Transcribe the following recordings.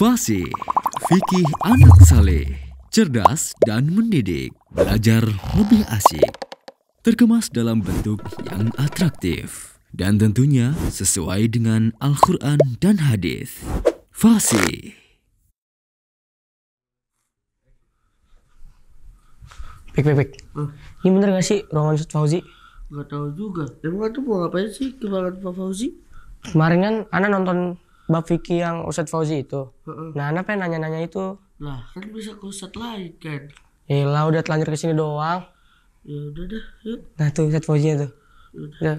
Fasih, fikih anak saleh, cerdas dan mendidik, belajar lebih asik, terkemas dalam bentuk yang atraktif, dan tentunya sesuai dengan Al-Quran dan Hadis. Fasih. Pik, pik, pik. Hmm? Ini bener gak sih ruangan Ustaz Fauzi? Gak tahu juga. Emang itu mau ngapain sih ke ruangan Pak Fauzi? Kemarin kan Ana nonton bab fikih yang Ustaz Fauzi itu. Uh-uh. Nah, Ana pengen nanya-nanya itu. lah kan bisa ke Ustaz lain kan. lah udah telanjur ke sini doang. Ya udah dah, yuk. Nah, tuh Ustaz Fauzi tuh. Ya ya.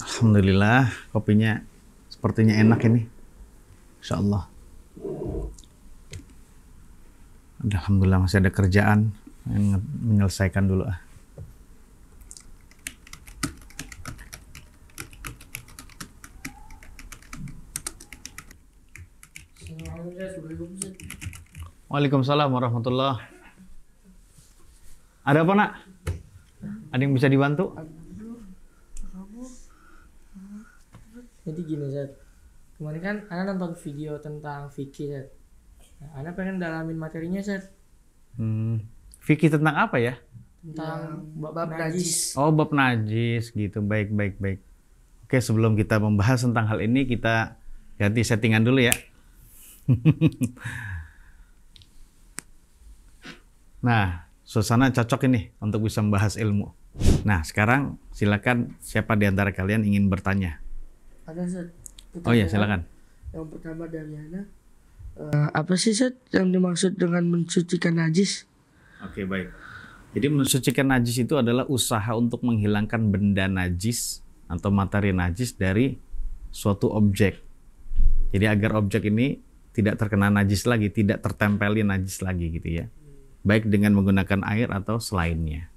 Alhamdulillah, kopinya sepertinya enak ini. Insya Allah. Alhamdulillah masih ada kerjaan yang menyelesaikan dulu ah. Waalaikumsalam warahmatullah. Ada apa nak? Ada yang bisa dibantu? Jadi gini Zed, kemarin kan Ana nonton video tentang fikih Zed. Nah, Ana pengen dalamin materinya Zed. Hmm. Fikih tentang apa ya? Tentang ya, bab, bab najis. najis. Oh bab najis gitu, baik baik baik. Oke sebelum kita membahas tentang hal ini kita ganti settingan dulu ya. nah, suasana cocok ini untuk bisa membahas ilmu. Nah, sekarang silakan siapa di antara kalian ingin bertanya? Ada Seth. Oh iya, silakan. Yang pertama dari Ana. Uh, eh, apa sih Seth yang dimaksud dengan mensucikan najis? Oke, okay, baik. Jadi mensucikan najis itu adalah usaha untuk menghilangkan benda najis atau materi najis dari suatu objek. Jadi agar objek ini tidak terkena najis lagi, tidak tertempeli najis lagi gitu ya. Baik dengan menggunakan air atau selainnya.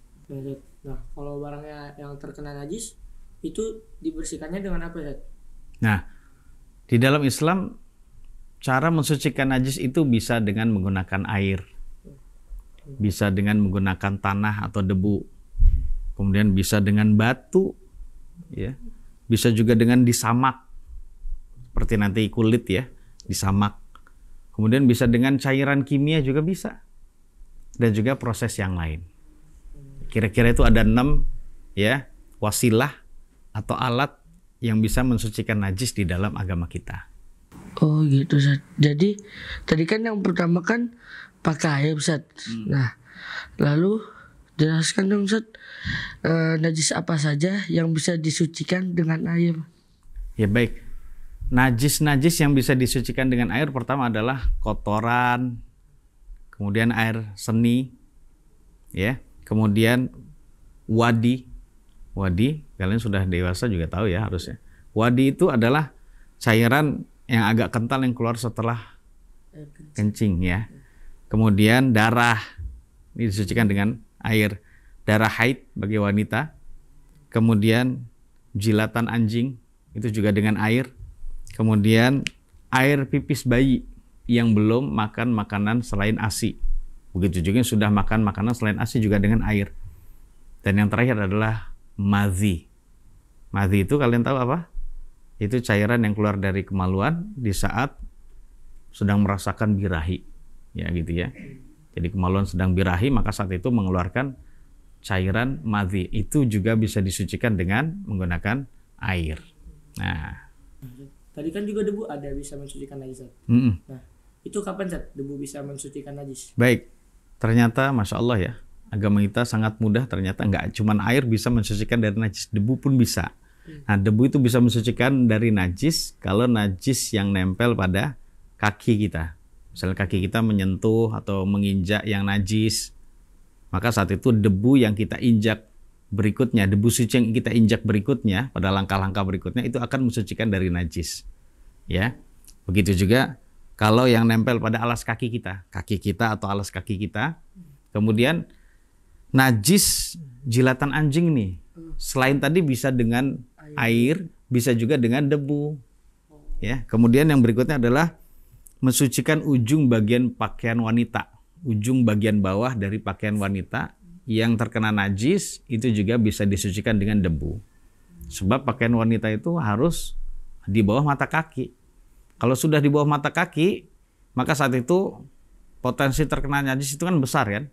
Nah, kalau barangnya yang terkena najis itu dibersihkannya dengan apa, ya? Nah, di dalam Islam cara mensucikan najis itu bisa dengan menggunakan air. Bisa dengan menggunakan tanah atau debu. Kemudian bisa dengan batu ya. Bisa juga dengan disamak. Seperti nanti kulit ya, disamak Kemudian bisa dengan cairan kimia juga bisa. Dan juga proses yang lain. Kira-kira itu ada enam ya wasilah atau alat yang bisa mensucikan najis di dalam agama kita. Oh gitu Zat. Jadi tadi kan yang pertama kan pakai Zat. Hmm. Nah lalu jelaskan dong Zat e, eh, najis apa saja yang bisa disucikan dengan air. Ya baik Najis-najis yang bisa disucikan dengan air pertama adalah kotoran, kemudian air seni, ya, kemudian wadi. Wadi, kalian sudah dewasa juga tahu ya harusnya. Wadi itu adalah cairan yang agak kental yang keluar setelah kencing ya. Kemudian darah ini disucikan dengan air. Darah haid bagi wanita. Kemudian jilatan anjing itu juga dengan air. Kemudian air pipis bayi yang belum makan makanan selain ASI. Begitu juga yang sudah makan makanan selain ASI juga dengan air. Dan yang terakhir adalah mazi. Mazi itu kalian tahu apa? Itu cairan yang keluar dari kemaluan di saat sedang merasakan birahi. Ya gitu ya. Jadi kemaluan sedang birahi maka saat itu mengeluarkan cairan mazi. Itu juga bisa disucikan dengan menggunakan air. Nah, Tadi kan juga debu ada bisa mensucikan najis. Mm -mm. Nah, itu kapan Zat debu bisa mensucikan najis? Baik. Ternyata Masya Allah ya, agama kita sangat mudah ternyata nggak cuman air bisa mensucikan dari najis, debu pun bisa. Mm. Nah, debu itu bisa mensucikan dari najis kalau najis yang nempel pada kaki kita. Misalnya kaki kita menyentuh atau menginjak yang najis, maka saat itu debu yang kita injak berikutnya, debu suci yang kita injak berikutnya pada langkah-langkah berikutnya itu akan mensucikan dari najis. Ya. Begitu juga kalau yang nempel pada alas kaki kita, kaki kita atau alas kaki kita. Kemudian najis jilatan anjing nih. Selain tadi bisa dengan air, bisa juga dengan debu. Ya. Kemudian yang berikutnya adalah mensucikan ujung bagian pakaian wanita, ujung bagian bawah dari pakaian wanita yang terkena najis itu juga bisa disucikan dengan debu. Sebab pakaian wanita itu harus di bawah mata kaki. Kalau sudah di bawah mata kaki, maka saat itu potensi terkena najis itu kan besar kan.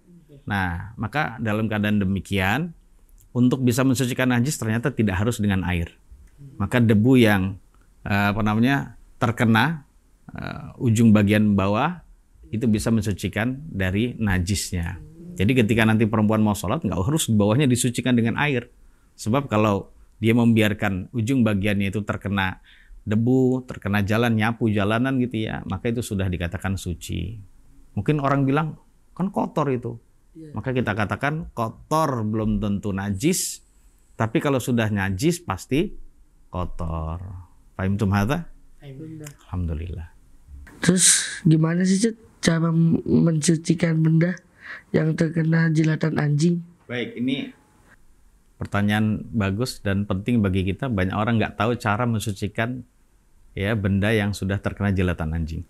Nah, maka dalam keadaan demikian, untuk bisa mensucikan najis ternyata tidak harus dengan air. Maka debu yang eh, apa namanya terkena eh, ujung bagian bawah itu bisa mensucikan dari najisnya. Jadi ketika nanti perempuan mau sholat, nggak harus bawahnya disucikan dengan air. Sebab kalau dia membiarkan ujung bagiannya itu terkena debu, terkena jalan, nyapu jalanan gitu ya, maka itu sudah dikatakan suci. Mungkin orang bilang, kan kotor itu. Iya. Maka kita katakan kotor belum tentu najis, tapi kalau sudah najis pasti kotor. Fahim hadza? Alhamdulillah. Terus gimana sih cara mencucikan benda? yang terkena jilatan anjing? Baik, ini pertanyaan bagus dan penting bagi kita. Banyak orang nggak tahu cara mensucikan ya benda yang sudah terkena jilatan anjing.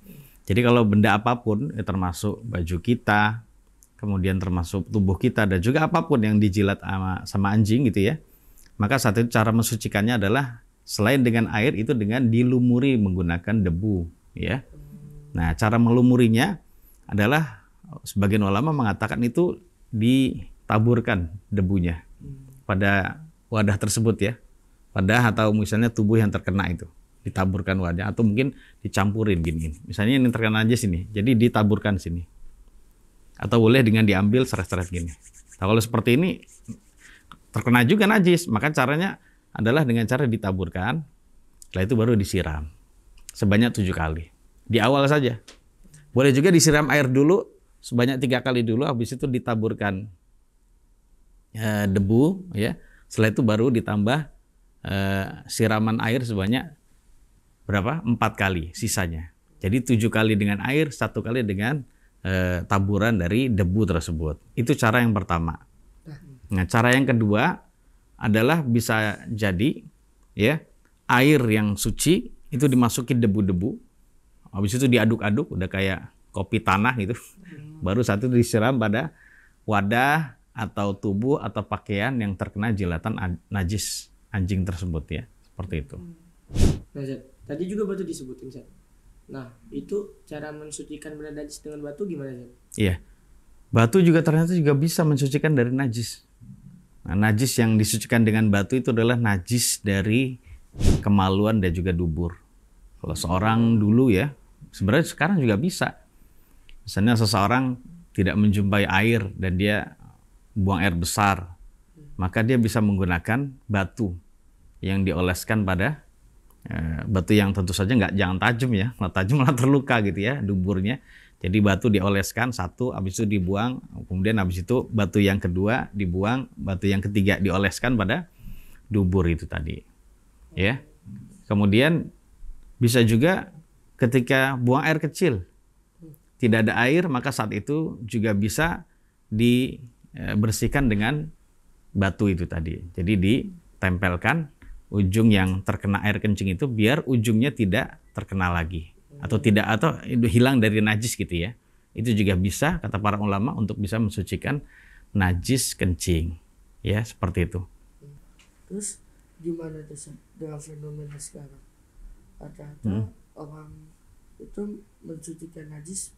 Jadi kalau benda apapun, ya termasuk baju kita, kemudian termasuk tubuh kita dan juga apapun yang dijilat sama, sama anjing gitu ya, maka saat itu cara mensucikannya adalah selain dengan air itu dengan dilumuri menggunakan debu ya. Nah, cara melumurinya adalah sebagian ulama mengatakan itu ditaburkan debunya pada wadah tersebut ya. pada atau misalnya tubuh yang terkena itu ditaburkan wadah atau mungkin dicampurin gini. Misalnya yang terkena aja sini. Jadi ditaburkan sini. Atau boleh dengan diambil seret-seret gini. Nah, kalau seperti ini terkena juga najis, maka caranya adalah dengan cara ditaburkan. Setelah itu baru disiram sebanyak tujuh kali. Di awal saja. Boleh juga disiram air dulu sebanyak tiga kali dulu habis itu ditaburkan e, debu ya setelah itu baru ditambah e, siraman air sebanyak berapa empat kali sisanya jadi tujuh kali dengan air satu kali dengan e, taburan dari debu tersebut itu cara yang pertama nah cara yang kedua adalah bisa jadi ya air yang suci itu dimasuki debu-debu habis itu diaduk-aduk udah kayak kopi tanah gitu. Hmm. Baru satu disiram pada wadah atau tubuh atau pakaian yang terkena jelatan najis anjing tersebut ya. Seperti itu. Hmm. Nah, Zed, tadi juga batu disebutin, Zed. Nah, itu cara mensucikan benda najis dengan batu gimana, Zed? Iya. Batu juga ternyata juga bisa mensucikan dari najis. Nah, najis yang disucikan dengan batu itu adalah najis dari kemaluan dan juga dubur. Kalau seorang dulu ya, sebenarnya sekarang juga bisa Misalnya seseorang tidak menjumpai air dan dia buang air besar, maka dia bisa menggunakan batu yang dioleskan pada eh, batu yang tentu saja nggak jangan tajam ya, kalau tajam malah terluka gitu ya duburnya. Jadi batu dioleskan satu, habis itu dibuang, kemudian habis itu batu yang kedua dibuang, batu yang ketiga dioleskan pada dubur itu tadi. Ya. Kemudian bisa juga ketika buang air kecil, tidak ada air, maka saat itu juga bisa dibersihkan eh, dengan batu itu tadi. Jadi ditempelkan ujung yang terkena air kencing itu biar ujungnya tidak terkena lagi atau tidak atau hilang dari najis gitu ya. Itu juga bisa kata para ulama untuk bisa mensucikan najis kencing. Ya, seperti itu. Terus gimana dengan fenomena sekarang? ada hmm. orang itu mencucikan najis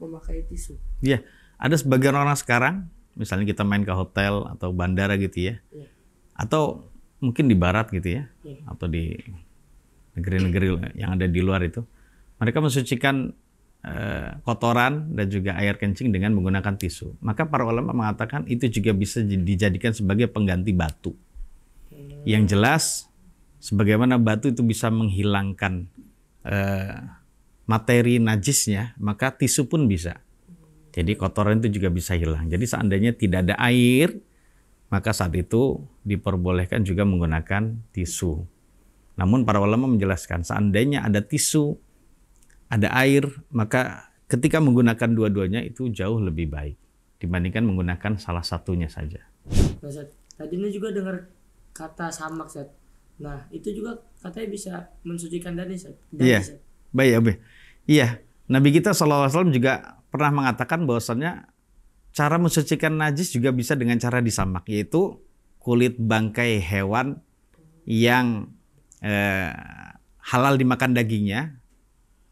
memakai tisu. Iya, ada sebagian orang sekarang, misalnya kita main ke hotel atau bandara gitu ya, yeah. atau mungkin di barat gitu ya, yeah. atau di negeri-negeri yang ada di luar itu, mereka mensucikan eh, kotoran dan juga air kencing dengan menggunakan tisu. Maka para ulama mengatakan itu juga bisa dijadikan sebagai pengganti batu. Hmm. Yang jelas, sebagaimana batu itu bisa menghilangkan eh, materi najisnya, maka tisu pun bisa. Jadi kotoran itu juga bisa hilang. Jadi seandainya tidak ada air, maka saat itu diperbolehkan juga menggunakan tisu. Namun para ulama menjelaskan, seandainya ada tisu, ada air, maka ketika menggunakan dua-duanya itu jauh lebih baik dibandingkan menggunakan salah satunya saja. Nah, tadi ini juga dengar kata samak, Nah, itu juga katanya bisa mensucikan dani, Zat. Iya, Baik ya, Iya, Nabi kita SAW juga pernah mengatakan bahwasannya cara mensucikan najis juga bisa dengan cara disamak, yaitu kulit bangkai hewan yang eh, halal dimakan dagingnya,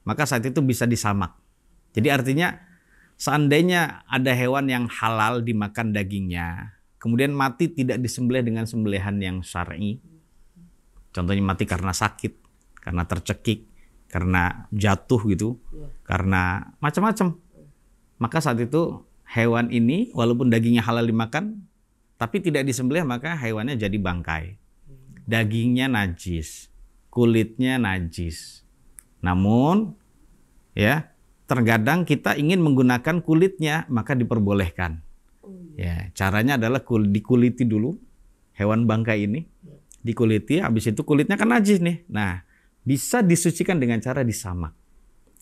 maka saat itu bisa disamak. Jadi artinya seandainya ada hewan yang halal dimakan dagingnya, kemudian mati tidak disembelih dengan sembelihan yang syar'i. Contohnya mati karena sakit, karena tercekik, karena jatuh gitu, ya. karena macam-macam. Maka saat itu hewan ini walaupun dagingnya halal dimakan, tapi tidak disembelih maka hewannya jadi bangkai. Hmm. Dagingnya najis, kulitnya najis. Namun ya terkadang kita ingin menggunakan kulitnya maka diperbolehkan. Oh, iya. Ya, caranya adalah kul dikuliti dulu hewan bangkai ini. Iya. Dikuliti habis itu kulitnya kan najis nih. Nah, bisa disucikan dengan cara disamak.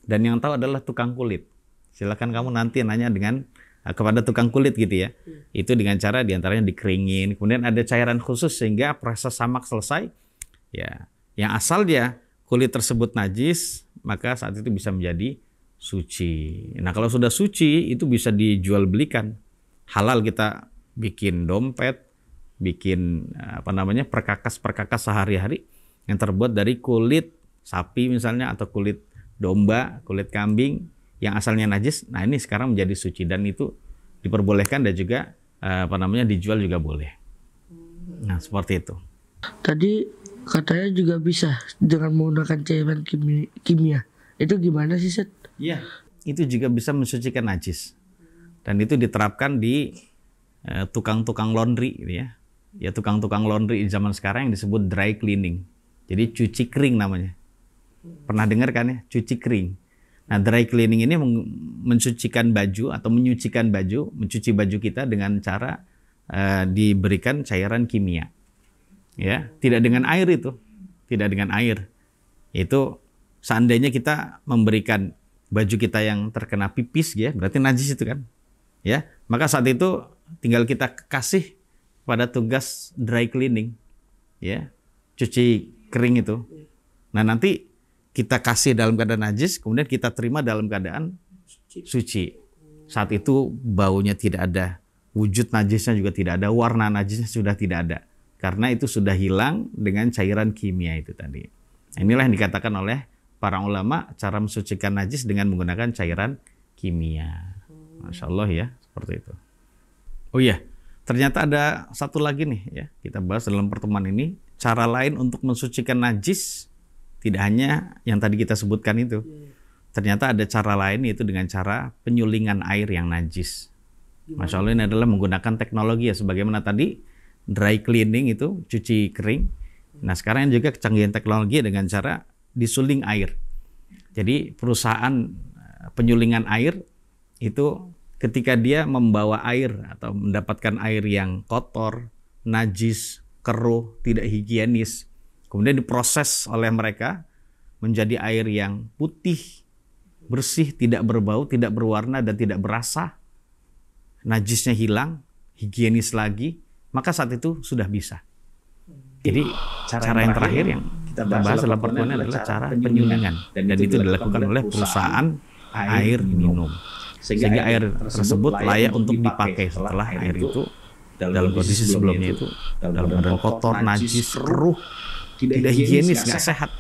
Dan yang tahu adalah tukang kulit. Silakan kamu nanti nanya dengan eh, kepada tukang kulit gitu ya. Hmm. Itu dengan cara diantaranya dikeringin, kemudian ada cairan khusus sehingga proses samak selesai. Ya, yang asal dia kulit tersebut najis, maka saat itu bisa menjadi suci. Nah kalau sudah suci itu bisa dijual belikan. Halal kita bikin dompet, bikin eh, apa namanya perkakas-perkakas sehari-hari yang terbuat dari kulit sapi misalnya atau kulit domba, kulit kambing yang asalnya najis. Nah, ini sekarang menjadi suci dan itu diperbolehkan dan juga eh, apa namanya dijual juga boleh. Nah, seperti itu. Tadi katanya juga bisa dengan menggunakan cairan kimia. Itu gimana sih, Set? Iya, itu juga bisa mensucikan najis. Dan itu diterapkan di eh, tukang-tukang laundry gitu ya. Ya tukang-tukang laundry zaman sekarang yang disebut dry cleaning jadi cuci kering namanya. Pernah dengar kan ya, cuci kering. Nah, dry cleaning ini mensucikan baju atau menyucikan baju, mencuci baju kita dengan cara uh, diberikan cairan kimia. Ya, tidak dengan air itu, tidak dengan air. Itu seandainya kita memberikan baju kita yang terkena pipis ya, berarti najis itu kan. Ya, maka saat itu tinggal kita kasih pada tugas dry cleaning. Ya, cuci kering itu. Nah nanti kita kasih dalam keadaan najis, kemudian kita terima dalam keadaan suci. Saat itu baunya tidak ada, wujud najisnya juga tidak ada, warna najisnya sudah tidak ada. Karena itu sudah hilang dengan cairan kimia itu tadi. Inilah yang dikatakan oleh para ulama cara mensucikan najis dengan menggunakan cairan kimia. Masya Allah ya, seperti itu. Oh iya, ternyata ada satu lagi nih ya, kita bahas dalam pertemuan ini cara lain untuk mensucikan najis tidak hanya yang tadi kita sebutkan itu. Iya, iya. Ternyata ada cara lain yaitu dengan cara penyulingan air yang najis. Masya Allah ini adalah menggunakan teknologi ya sebagaimana tadi dry cleaning itu cuci kering. Iya. Nah sekarang juga kecanggihan teknologi dengan cara disuling air. Jadi perusahaan eh, penyulingan air itu ketika dia membawa air atau mendapatkan air yang kotor, najis, keruh, tidak higienis. Kemudian diproses oleh mereka menjadi air yang putih, bersih, tidak berbau, tidak berwarna, dan tidak berasa. Najisnya hilang, higienis lagi, maka saat itu sudah bisa. Jadi cara, cara yang terakhir yang kita bahas dalam pertemuan adalah cara penyulingan. Dan, dan itu dilakukan oleh perusahaan air minum. Sehingga, Sehingga air tersebut layak untuk dipakai setelah air itu dalam, kondisi sebelumnya itu dalam keadaan kotor, najis, keruh, tidak, higienis, nggak sehat.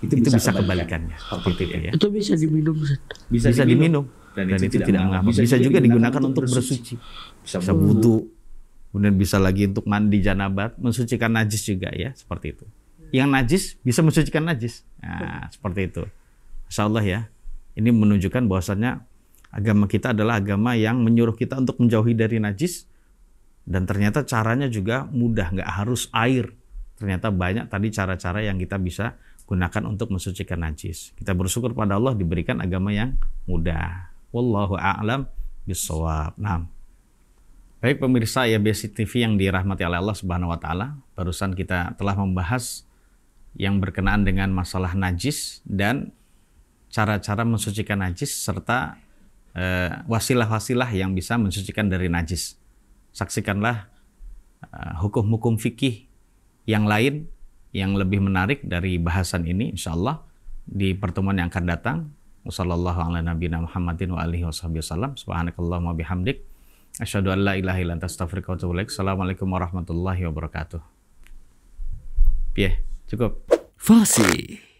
Itu, itu bisa kebalikannya. Ya. Seperti ya. Itu bisa diminum. Bisa, bisa diminum. Dan, dan itu, itu tidak mengapa. Bisa, bisa juga digunakan untuk bersuci. Bisa, bisa butuh. Kemudian bisa lagi untuk mandi janabat, mensucikan najis juga ya, seperti itu. Yang najis bisa mensucikan najis. Nah, seperti itu. Insya Allah ya. Ini menunjukkan bahwasannya agama kita adalah agama yang menyuruh kita untuk menjauhi dari najis dan ternyata caranya juga mudah, nggak harus air. Ternyata banyak tadi cara-cara yang kita bisa gunakan untuk mensucikan najis. Kita bersyukur pada Allah diberikan agama yang mudah. Wallahu a'lam bisawab. Nah, Baik pemirsa ya TV yang dirahmati oleh Allah Subhanahu wa taala, barusan kita telah membahas yang berkenaan dengan masalah najis dan cara-cara mensucikan najis serta eh, wasilah-wasilah yang bisa mensucikan dari najis saksikanlah uh, hukum-hukum fikih yang lain yang lebih menarik dari bahasan ini insyaallah di pertemuan yang akan datang. wassalamualaikum warahmatullahi wabarakatuh. Piye, cukup. Fasih.